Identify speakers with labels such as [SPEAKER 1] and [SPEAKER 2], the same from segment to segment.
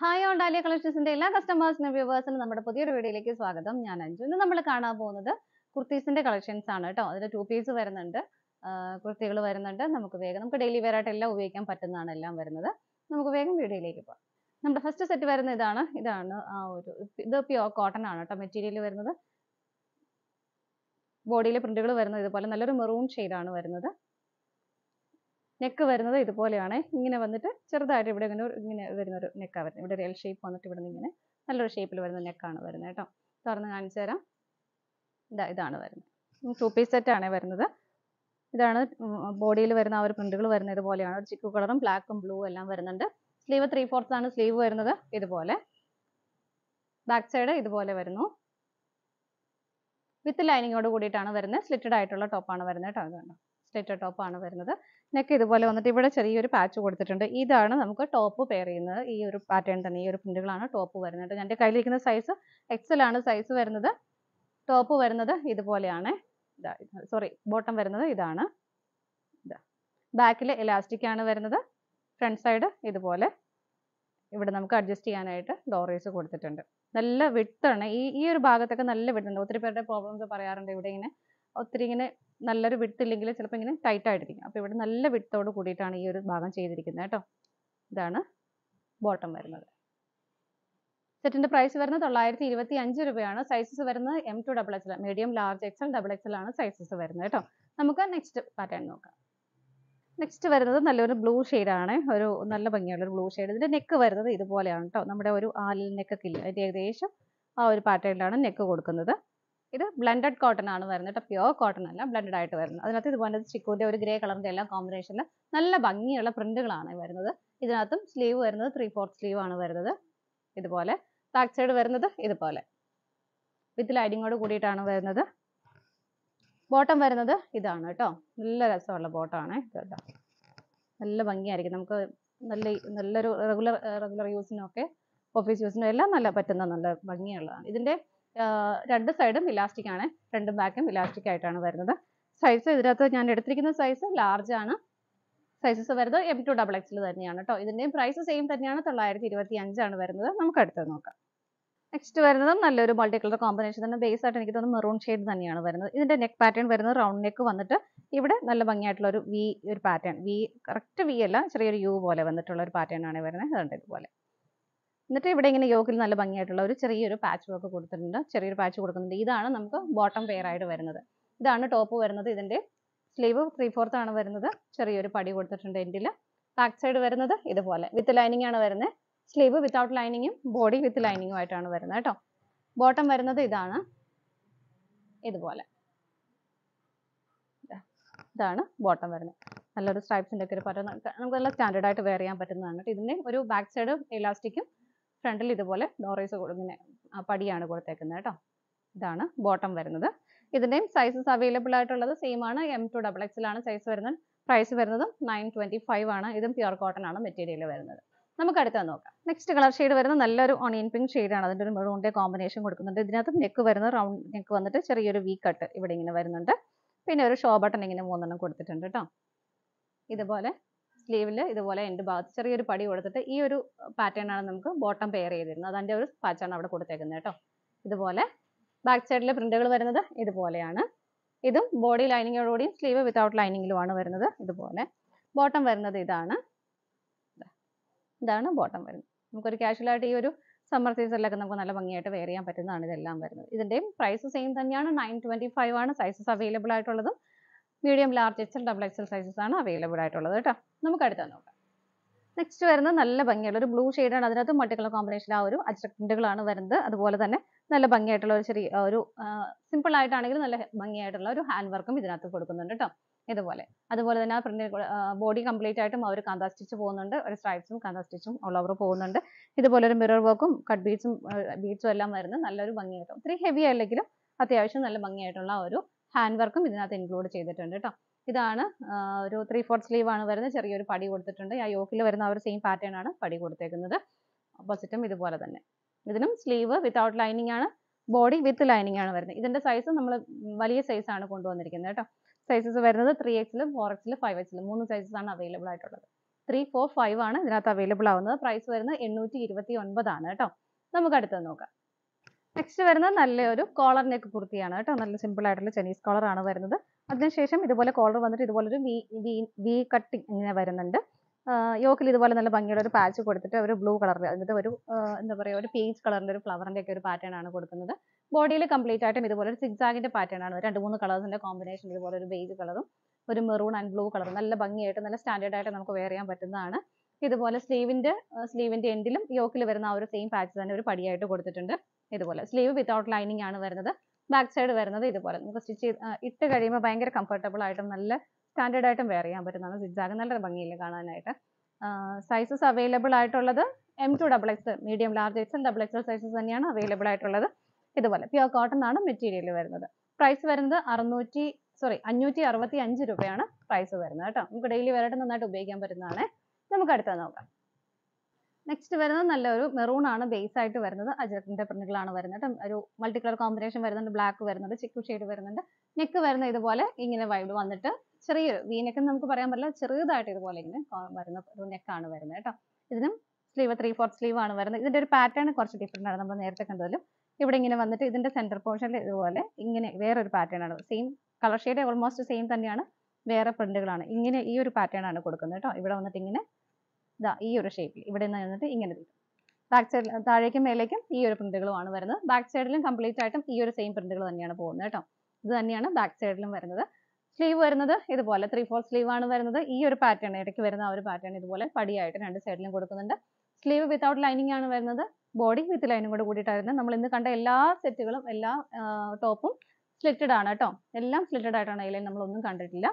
[SPEAKER 1] hi on dahlia കളക്ഷൻസിന്റെ എല്ലാ കസ്റ്റമേഴ്സിനും വ്യൂവേഴ്സിനും നമ്മുടെ പുതിയൊരു വീഡിയോയിലേക്ക് സ്വാഗതം ഞാൻ അഞ്ചു ഇന്ന് നമ്മൾ കാണാൻ പോകുന്നത് കുർത്തീസിന്റെ കളക്ഷൻസ് ആണ് കേട്ടോ അതിൽ ടു പീസ് വരുന്നുണ്ട് കുർത്തികൾ വരുന്നുണ്ട് നമുക്ക് വേഗം നമുക്ക് ഡെയിലി വെയർ ആയിട്ട് എല്ലാം ഉപയോഗിക്കാൻ പറ്റുന്നതാണ് എല്ലാം വരുന്നത് നമുക്ക് വേഗം വീഡിയോയിലേക്ക് പോകാം നമ്മുടെ ഫസ്റ്റ് സെറ്റ് വരുന്ന ഇതാണ് ഇതാണ് ആ ഒരു ഇത് പ്യോർ കോട്ടൺ ആണ് കേട്ടോ മെറ്റീരിയൽ വരുന്നത് ബോഡിയിലെ പ്രിന്റുകൾ വരുന്നത് ഇതുപോലെ നല്ലൊരു മെറൂൺ ആണ് വരുന്നത് നെക്ക് വരുന്നത് ഇതുപോലെയാണ് ഇങ്ങനെ വന്നിട്ട് ചെറുതായിട്ട് ഇവിടെ ഇങ്ങനെ ഇങ്ങനെ വരുന്നൊരു നെക്കാണ് വരുന്നത് ഇവിടെ ഒരു എൽ ഷേപ്പ് വന്നിട്ട് ഇവിടെ ഇങ്ങനെ നല്ലൊരു ഷേപ്പിൽ വരുന്ന നെക്കാണ് വരുന്നത് കേട്ടോ തുറന്ന് കാണിച്ചു തരാം ഇതാ ഇതാണ് വരുന്നത് ടു പീസ് സെറ്റാണ് വരുന്നത് ഇതാണ് ബോഡിയിൽ വരുന്ന ആ ഒരു പ്രിന്റുകൾ വരുന്നത് ഇതുപോലെയാണ് ഒരു ചിക്കു കളറും ബ്ലാക്കും ബ്ലൂ എല്ലാം വരുന്നുണ്ട് സ്ലീവ് ത്രീ ഫോർത്ത് ആണ് സ്ലീവ് വരുന്നത് ഇതുപോലെ ബാക്ക് സൈഡ് ഇതുപോലെ വരുന്നു വിത്ത് ലൈനിങ്ങോട് കൂടിയിട്ടാണ് വരുന്നത് സ്ലിറ്റഡ് ആയിട്ടുള്ള ടോപ്പാണ് വരുന്നത് കേട്ടോ അത് കണ്ടോ സ്ലിറ്റഡ് ടോപ്പാണ് വരുന്നത് നെക്ക് ഇതുപോലെ വന്നിട്ട് ഇവിടെ ചെറിയൊരു പാച്ച് കൊടുത്തിട്ടുണ്ട് ഇതാണ് നമുക്ക് ടോപ്പ് പെയർ ചെയ്യുന്നത് ഈ ഒരു പാറ്റേൺ തന്നെ ഈ ഒരു പ്രിന്റുകളാണ് ടോപ്പ് വരുന്നത് എൻ്റെ കയ്യിലിരിക്കുന്ന സൈസ് എക്സൽ ആണ് സൈസ് വരുന്നത് ടോപ്പ് വരുന്നത് ഇതുപോലെയാണ് ഇതാ സോറി ബോട്ടം വരുന്നത് ഇതാണ് ഇതാ ബാക്കിൽ ഇലാസ്റ്റിക് ആണ് വരുന്നത് ഫ്രണ്ട് സൈഡ് ഇതുപോലെ ഇവിടെ നമുക്ക് അഡ്ജസ്റ്റ് ചെയ്യാനായിട്ട് ഡോറീസ് കൊടുത്തിട്ടുണ്ട് നല്ല വിട്ടാണ് ഈ ഈ ഒരു ഭാഗത്തൊക്കെ നല്ല വിട്ടുണ്ട് ഒത്തിരി പേരുടെ പ്രോബ്ലംസ് പറയാറുണ്ട് ഇവിടെ ഇങ്ങനെ ഒത്തിരി ഇങ്ങനെ നല്ലൊരു ഇല്ലെങ്കിൽ ചിലപ്പോൾ ഇങ്ങനെ ടൈറ്റ് ആയിട്ടിരിക്കും അപ്പോൾ ഇവിടെ നല്ല വിട്ടോട് കൂടിയിട്ടാണ് ഈ ഒരു ഭാഗം ചെയ്തിരിക്കുന്നത് കേട്ടോ ഇതാണ് ബോട്ടം വരുന്നത് സെറ്റിൻ്റെ പ്രൈസ് വരുന്നത് തൊള്ളായിരത്തി ഇരുപത്തി അഞ്ച് രൂപയാണ് സൈസസ് വരുന്നത് M to double XL medium large XL double XL ആണ് സൈസസ് വരുന്നത് കേട്ടോ നമുക്ക് നെക്സ്റ്റ് പാറ്റേൺ നോക്കാം നെക്സ്റ്റ് വരുന്നത് നല്ലൊരു ബ്ലൂ ആണ് ഒരു നല്ല ഭംഗിയുള്ള ഒരു ബ്ലൂ ഷെയ്ഡ് ഇതിൻ്റെ നെക്ക് വരുന്നത് ഇതുപോലെയാണ് കേട്ടോ നമ്മുടെ ഒരു ആലിൽ നെക്കൊക്കെ ഇല്ല അതിൻ്റെ ഏകദേശം ആ ഒരു പാറ്റേണിലാണ് നെക്ക് കൊടുക്കുന്നത് ഇത് ബ്ലെൻഡഡ് കോട്ടൺ ആണ് വരുന്നത് കേട്ടോ പ്യുവർ കോട്ടൺ അല്ല ബ്ലെൻഡഡ് ആയിട്ട് വരുന്നത് അതിനകത്ത് ഇതുപോലെ ചിക്കൂൻ്റെ ഒരു ഗ്രേ കളറിന്റെ എല്ലാം കോമ്പിനേഷനിൽ നല്ല ഭംഗിയുള്ള പ്രിന്റുകളാണ് വരുന്നത് ഇതിനകത്തും സ്ലീവ് വരുന്നത് ത്രീ ഫോർത്ത് സ്ലീവ് ആണ് വരുന്നത് ഇതുപോലെ ബാക്ക് സൈഡ് വരുന്നത് ഇതുപോലെ വിത്ത് ലൈനിങ്ങോട് കൂടിയിട്ടാണ് വരുന്നത് ബോട്ടം വരുന്നത് ഇതാണ് കേട്ടോ നല്ല രസമുള്ള ബോട്ടമാണ് കേട്ടോ നല്ല ഭംഗിയായിരിക്കും നമുക്ക് നല്ല നല്ലൊരു റെഗുലർ റെഗുലർ യൂസിനൊക്കെ ഓഫീസ് യൂസിനും എല്ലാം നല്ല പറ്റുന്ന നല്ല ഭംഗിയുള്ളതാണ് ഇതിൻ്റെ രണ്ട് സൈഡും ഇലാസ്റ്റിക് ആണ് രണ്ടും ബാക്കും ഇലാസ്റ്റിക് ആയിട്ടാണ് വരുന്നത് സൈസ് ഇതിനകത്ത് ഞാൻ എടുത്തിരിക്കുന്ന സൈസ് ലാർജ് ആണ് സൈസസ് വരുന്നത് എം ടു ഡബിൾ എക്സിൽ തന്നെയാണ് കേട്ടോ ഇതിൻ്റെയും പ്രൈസ് സെയിം തന്നെയാണ് തൊള്ളായിരത്തി ഇരുപത്തി അഞ്ചാണ് വരുന്നത് നമുക്ക് അടുത്തത് നോക്കാം നെക്സ്റ്റ് വരുന്നത് നല്ലൊരു മൾട്ടി കളർ കോമ്പിനേഷൻ തന്നെ ബേസ് ആയിട്ട് എനിക്ക് തോന്നുന്നു മെറൂൺ ഷെയ്ഡ് തന്നെയാണ് വരുന്നത് ഇതിന്റെ നെക്ക് പാറ്റേൺ വരുന്നത് റൗണ്ട് നെക്ക് വന്നിട്ട് ഇവിടെ നല്ല ഭംഗിയായിട്ടുള്ള ഒരു വി ഒരു പാറ്റേൺ വി കറക്റ്റ് വി അല്ല ചെറിയൊരു യു പോലെ വന്നിട്ടുള്ള ഒരു പാറ്റേൺ ആണ് വരുന്നത് അതുകൊണ്ട് ഇതുപോലെ എന്നിട്ട് ഇവിടെ ഇങ്ങനെ യോഗയിൽ നല്ല ഭംഗിയായിട്ടുള്ള ഒരു ചെറിയൊരു പാച്ച് വർക്ക് കൊടുത്തിട്ടുണ്ട് ചെറിയൊരു പാച്ച് കൊടുക്കുന്നുണ്ട് ഇതാണ് നമുക്ക് ബോട്ടം വെയർ ആയിട്ട് വരുന്നത് ഇതാണ് ടോപ്പ് വരുന്നത് ഇതിൻ്റെ സ്ലീവ് ത്രീ ഫോർത്ത് ആണ് വരുന്നത് ചെറിയൊരു പടി കൊടുത്തിട്ടുണ്ട് എൻഡിൽ ബാക്ക് സൈഡ് വരുന്നത് ഇതുപോലെ വിത്ത് ലൈനിങ് ആണ് വരുന്നത് സ്ലീവ് വിത്തൗട്ട് ലൈനിങ്ങും ബോഡി വിത്ത് ലൈനിങ്ങും ആയിട്ടാണ് വരുന്നത് കേട്ടോ ബോട്ടം വരുന്നത് ഇതാണ് ഇതുപോലെ ഇതാണ് ബോട്ടം വരുന്നത് നല്ലൊരു സ്ട്രൈപ്സിൻ്റെ ഒക്കെ ഒരു പറ്റ നമുക്ക് നല്ല സ്റ്റാൻഡേർഡ് ആയിട്ട് വെയർ ചെയ്യാൻ പറ്റുന്നതാണ് ഇതിൻ്റെ ഒരു ബാക്ക് സൈഡ് ഇലാസ്റ്റിക്കും ഫ്രണ്ടിൽ ഇതുപോലെ ഡോറൈസ് ഇങ്ങനെ പടിയാണ് കൊടുത്തേക്കുന്നത് കേട്ടോ ഇതാണ് ബോട്ടം വരുന്നത് ഇതിൻ്റെയും സൈസസ് അവൈലബിൾ ആയിട്ടുള്ളത് സെയിം ആണ് എം ടു ഡബിൾ എക്സിലാണ് സൈസ് വരുന്നത് പ്രൈസ് വരുന്നതും നയൻ ട്വൻറ്റി ഫൈവ് ആണ് ഇതും പ്യുർ കോട്ടൺ ആണ് മെറ്റീരിയൽ വരുന്നത് നമുക്ക് അടുത്ത നോക്കാം നെക്സ്റ്റ് കളർ ഷെയ്ഡ് വരുന്നത് നല്ലൊരു ഓണിയൻ പിങ്ക് ഷെയ്ഡാണ് അതിൻ്റെ ഒരു മെറൂണിൻ്റെ കോമ്പിനേഷൻ കൊടുക്കുന്നുണ്ട് ഇതിനകത്ത് നെക്ക് വരുന്നത് റൗണ്ട് നെക്ക് വന്നിട്ട് ചെറിയൊരു വി കട്ട് ഇവിടെ ഇങ്ങനെ വരുന്നുണ്ട് പിന്നെ ഒരു ഷോ ബട്ടൺ ഇങ്ങനെ മൂന്നെണ്ണം കൊടുത്തിട്ടുണ്ട് കേട്ടോ ഇതുപോലെ സ്ലീവിൽ ഇതുപോലെ എൻ്റെ ഭാഗത്ത് ചെറിയൊരു പടി കൊടുത്തിട്ട് ഈ ഒരു പാറ്റേൺ ആണ് നമുക്ക് ബോട്ടം പെയർ ചെയ്തിരുന്നത് അതിൻ്റെ ഒരു പാച്ചാണ് അവിടെ കൊടുത്തേക്കുന്നത് കേട്ടോ ഇതുപോലെ ബാക്ക് സൈഡിലെ പ്രിന്റുകൾ വരുന്നത് ഇതുപോലെയാണ് ഇതും ബോഡി ലൈനിങ്ങോടുകൂടിയും സ്ലീവ് വിത്തൗട്ട് ലൈനിങ്ങിലുമാണ് വരുന്നത് ഇതുപോലെ ബോട്ടം വരുന്നത് ഇതാണ് ഇതാണ് ബോട്ടം വരുന്നത് നമുക്കൊരു ക്യാഷ്വലായിട്ട് ഈ ഒരു സമ്മർ സീസണിലൊക്കെ നമുക്ക് നല്ല ഭംഗിയായിട്ട് വെയർ ചെയ്യാൻ പറ്റുന്നതാണ് ഇതെല്ലാം വരുന്നത് ഇതിൻ്റെയും പ്രൈസ് സെയിം തന്നെയാണ് നയൻ ട്വൻറ്റി ഫൈവ് ആണ് സൈസസ് അവൈലബിൾ ആയിട്ടുള്ളതും medium large XL double XL sizes ആണ് അവൈലബിൾ ആയിട്ടുള്ളത് കേട്ടോ നമുക്ക് അടുത്ത നോക്കാം നെക്സ്റ്റ് വരുന്നത് നല്ല ഭംഗിയുള്ള ഒരു ബ്ലൂ ഷെയ്ഡാണ് അതിനകത്ത് മൾട്ടി കളർ കോമ്പിനേഷൻ ആ ഒരു അജ്രക്റ്റുകളാണ് വരുന്നത് അതുപോലെ തന്നെ നല്ല ഭംഗിയായിട്ടുള്ള ഒരു ചെറിയ ഒരു സിമ്പിൾ ആയിട്ടാണെങ്കിലും നല്ല ഭംഗിയായിട്ടുള്ള ഒരു ഹാൻഡ് വർക്കും ഇതിനകത്ത് കൊടുക്കുന്നുണ്ട് കേട്ടോ ഇതുപോലെ അതുപോലെ തന്നെ ആ പ്രിന്റ് ബോഡി കംപ്ലീറ്റ് ആയിട്ടും അവർ കാന്താ സ്റ്റിച്ച് പോകുന്നുണ്ട് ഒരു സ്ട്രൈപ്സും കാന്താ സ്റ്റിച്ചും ഓൾ ഓവർ പോകുന്നുണ്ട് ഇതുപോലെ ഒരു മിറർ വർക്കും കട്ട് ബീഡ്സും ബീഡ്സും എല്ലാം വരുന്ന നല്ലൊരു ഭംഗിയായിട്ടും ഒത്തിരി ഹെവി ആയില്ലെങ്കിലും അത്യാവശ്യം നല്ല ഭംഗിയായിട്ടുള്ള ഒരു ഹാൻഡ് വർക്കും ഇതിനകത്ത് ഇൻക്ലൂഡ് ചെയ്തിട്ടുണ്ട് കേട്ടോ ഇതാണ് ഒരു ത്രീ ഫോർ സ്ലീവ് ആണ് വരുന്നത് ചെറിയൊരു പടി കൊടുത്തിട്ടുണ്ട് ആ യോക്കിൽ വരുന്ന ഒരു സെയിം പാറ്റേൺ ആണ് പടി കൊടുത്തേക്കുന്നത് ഓപ്പോസിറ്റും ഇതുപോലെ തന്നെ ഇതിനും സ്ലീവ് വിത്തൗട്ട് ലൈനിങ് ആണ് ബോഡി വിത്ത് ലൈനിങ് ആണ് വരുന്നത് ഇതിന്റെ സൈസ് നമ്മൾ വലിയ സൈസ് ആണ് കൊണ്ടുവന്നിരിക്കുന്നത് കേട്ടോ സൈസസ് വരുന്നത് ത്രീ എക്സിലും ഫോർ എക്സിലും ഫൈവ് എക്സിലും മൂന്ന് സൈസസ് ആണ് അവൈലബിൾ ആയിട്ടുള്ളത് ത്രീ ഫോർ ഫൈവ് ആണ് ഇതിനകത്ത് അവൈലബിൾ ആവുന്നത് പ്രൈസ് വരുന്നത് എണ്ണൂറ്റി ഇരുപത്തി ഒൻപതാണ് കേട്ടോ നമുക്ക് അടുത്തത് നോക്കാം നെക്സ്റ്റ് വരുന്നത് നല്ലൊരു കോളർ നെക്ക് കുർത്തിയാണ് കേട്ടോ നല്ല സിമ്പിൾ ആയിട്ടുള്ള ചൈനീസ് കോളർ ആണ് വരുന്നത് അതിനുശേഷം ഇതുപോലെ കോളർ വന്നിട്ട് ഇതുപോലൊരു വി വി വി കട്ടിങ് ഇങ്ങനെ വരുന്നുണ്ട് യോക്കിൽ ഇതുപോലെ നല്ല ഭംഗിയുള്ള ഒരു പാച്ച് കൊടുത്തിട്ട് ഒരു ബ്ലൂ കളറിൽ എന്നിട്ട് ഒരു എന്താ പറയുക ഒരു പീച്ച് കളറിൻ്റെ ഒരു ഫ്ലവറിൻ്റെ ഒക്കെ ഒരു പാറ്റേൺ ആണ് കൊടുക്കുന്നത് ബോഡിയിൽ കംപ്ലീറ്റ് ആയിട്ടും ഇതുപോലെ ഒരു സിക്സാഗിൻ്റെ പാറ്റേൺ ആണ് രണ്ട് മൂന്ന് കളേഴ്സിൻ്റെ കോമ്പിനേഷൻ ഇതുപോലെ ഒരു ബേജ് കളറും ഒരു മെറൂൺ ആൻഡ് ബ്ലൂ കളറും നല്ല ഭംഗിയായിട്ട് നല്ല സ്റ്റാൻഡേർഡ് ആയിട്ട് നമുക്ക് വെയർ ചെയ്യാൻ പറ്റുന്നതാണ് ഇതുപോലെ സ്ലീവിന്റെ സ്ലീവിന്റെ എൻഡിലും യോക്കിൽ വരുന്ന ആ ഒരു സെയിം പാച്ച് തന്നെ ഒരു പടിയായിട്ട് കൊടുത്തിട്ടുണ്ട് ഇതുപോലെ സ്ലീവ് വിത്തൗട്ട് ലൈനിങ് ആണ് വരുന്നത് ബാക്ക് സൈഡ് വരുന്നത് ഇതുപോലെ നമുക്ക് സ്റ്റിച്ച് ഇട്ട് കഴിയുമ്പോൾ ഭയങ്കര കംഫർട്ടബിൾ ആയിട്ടും നല്ല സ്റ്റാൻഡേർഡ് ആയിട്ടും വെയർ ചെയ്യാൻ പറ്റുന്നതാണ് സിഗ്സാഗ് നല്ല ഭംഗിയിൽ കാണാനായിട്ട് സൈസസ് അവൈലബിൾ ആയിട്ടുള്ളത് M to double X medium large X double X sizes തന്നെയാണ് അവൈലബിൾ ആയിട്ടുള്ളത് ഇതുപോലെ പ്യുവർ കോട്ടൺ ആണ് മെറ്റീരിയൽ വരുന്നത് പ്രൈസ് വരുന്നത് അറുന്നൂറ്റി സോറി അഞ്ഞൂറ്റി അറുപത്തി അഞ്ച് രൂപയാണ് പ്രൈസ് വരുന്നത് കേട്ടോ നമുക്ക് ഡെയിലി വേറെ നന്നായിട്ട് ഉപയോഗിക്കാൻ പറ്റുന്നതാണ് നമുക്ക് അടുത്തത് നോക്കാം നെക്സ്റ്റ് വരുന്നത് നല്ലൊരു മെറൂൺ ആണ് ബേസ് ആയിട്ട് വരുന്നത് അജറക്കിന്റെ പ്രിന്റുകളാണ് വരുന്നത് ഒരു മൾട്ടി കളർ കോമ്പിനേഷൻ വരുന്നുണ്ട് ബ്ലാക്ക് വരുന്നുണ്ട് ചിക്കു ഷെയ്ഡ് വരുന്നുണ്ട് നെക്ക് വരുന്ന ഇതുപോലെ ഇങ്ങനെ വൈഡ് വന്നിട്ട് ചെറിയ വി നമുക്ക് പറയാൻ പറ്റില്ല ചെറുതായിട്ട് ഇതുപോലെ ഇങ്ങനെ വരുന്ന ഒരു നെക്കാണ് വരുന്നത് കേട്ടോ ഇതിനും സ്ലീവ് ത്രീ ഫോർത്ത് സ്ലീവ് ആണ് വരുന്നത് ഇതിന്റെ ഒരു പാറ്റേൺ കുറച്ച് ഡിഫറെന്റ് ആണ് നമ്മൾ നേരത്തെ കണ്ടതിലും ഇവിടെ ഇങ്ങനെ വന്നിട്ട് ഇതിന്റെ സെന്റർ പോർഷൻ ഇതുപോലെ ഇങ്ങനെ വേറൊരു പാറ്റേൺ ആണ് same colour shade almost same തന്നെയാണ് വേറെ പ്രിന്റുകളാണ് ഇങ്ങനെ ഈ ഒരു പാറ്റേൺ ആണ് കൊടുക്കുന്നത് കേട്ടോ ഇവിടെ വന്നിട്ട് ഇങ്ങനെ ഇതാ ഈ ഒരു ഷേപ്പിൽ ഇവിടെ നിന്ന് വന്നിട്ട് ഇങ്ങനെ തീരും ബാക്ക് സൈഡിൽ താഴേക്കും മേലേക്കും ഈ ഒരു പ്രിന്റുകളുമാണ് വരുന്നത് ബാക്ക് സൈഡിലും കംപ്ലീറ്റ് ആയിട്ടും ഈ ഒരു സെയിം പ്രിന്റുകൾ തന്നെയാണ് പോകുന്നത് കേട്ടോ ഇത് തന്നെയാണ് ബാക്ക് സൈഡിലും വരുന്നത് സ്ലീവ് വരുന്നത് ഇതുപോലെ ത്രീ ഫോർ സ്ലീവ് ആണ് വരുന്നത് ഈ ഒരു പാറ്റേൺ ഇടയ്ക്ക് വരുന്ന ആ ഒരു പാറ്റേൺ ഇതുപോലെ പടിയായിട്ട് രണ്ട് സൈഡിലും കൊടുക്കുന്നുണ്ട് സ്ലീവ് വിത്തൗട്ട് ലൈനിങ് ആണ് വരുന്നത് ബോഡി വിത്ത് ലൈനും കൂടെ കൂടിയിട്ടായിരുന്നു നമ്മൾ ഇന്ന് കണ്ട എല്ലാ സെറ്റുകളും എല്ലാ ടോപ്പും സ്ലിറ്റഡ് ആണ് കേട്ടോ എല്ലാം സ്ലിറ്റഡ് ആയിട്ടാണ് അതിലെ നമ്മളൊന്നും കണ്ടിട്ടില്ല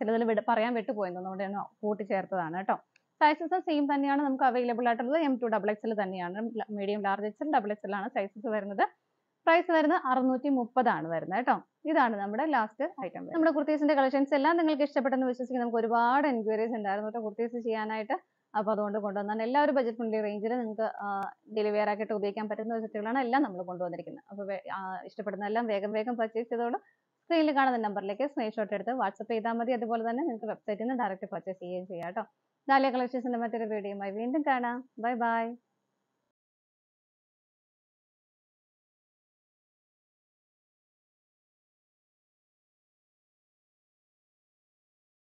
[SPEAKER 1] ചിലതിൽ പറയാൻ വിട്ടുപോയെന്ന് അതുകൊണ്ട് കൂട്ടിച്ചേർത്തതാണ് കേട്ടോ സൈസസ് സെയിം തന്നെയാണ് നമുക്ക് അവൈലബിൾ ആയിട്ടുള്ളത് എം ടു ഡബിൾ എക്സൽ തന്നെയാണ് medium large XL double XL ആണ് സൈസസ് വരുന്നത് പ്രൈസ് വരുന്നത് അറുന്നൂറ്റി മുപ്പതാണ് വരുന്നത് കേട്ടോ ഇതാണ് നമ്മുടെ ലാസ്റ്റ് ഐറ്റം നമ്മുടെ കുർത്തീസിന്റെ കളക്ഷൻസ് എല്ലാം നിങ്ങൾക്ക് ഇഷ്ടപ്പെട്ടെന്ന് വിശ്വസിക്കും നമുക്ക് ഒരുപാട് എൻക്വയറീസ് ഉണ്ടായിരുന്നു കേട്ടോ കുർത്തീസ് ചെയ്യാനായിട്ട് അപ്പോൾ അതുകൊണ്ട് കൊണ്ടുവന്നാൽ എല്ലാ ഒരു ബജറ്റ് ഫ്രണ്ട്ലി റേഞ്ചിൽ നിങ്ങൾക്ക് ഡെലിവറി ആക്കിയിട്ട് ഉപയോഗിക്കാൻ പറ്റുന്ന ഒരു സെറ്റുകളാണ് എല്ലാം നമ്മൾ കൊണ്ടുവന്നിരിക്കുന്നത് അപ്പോൾ ഇഷ്ടപ്പെടുന്ന എല്ലാം വേഗം വേഗം പർച്ചേസ് ചെയ്തോളൂ സ്ക്രീനിൽ കാണുന്ന നമ്പറിലേക്ക് സ്ക്രീൻഷോട്ട് എടുത്ത് വാട്സപ്പ് ചെയ്താൽ മതി അതുപോലെ തന്നെ നിങ്ങൾക്ക് വെബ്സൈറ്റിൽ നിന്ന് ഡയറക്റ്റ് പർച്ചേസ് ചെയ്യുകയും ചെയ്യാം കേട്ടോ ഡാലിയ കളക്ഷൻസിന്റെ മറ്റൊരു വീഡിയോയുമായി വീണ്ടും കാണാം ബൈ ബൈ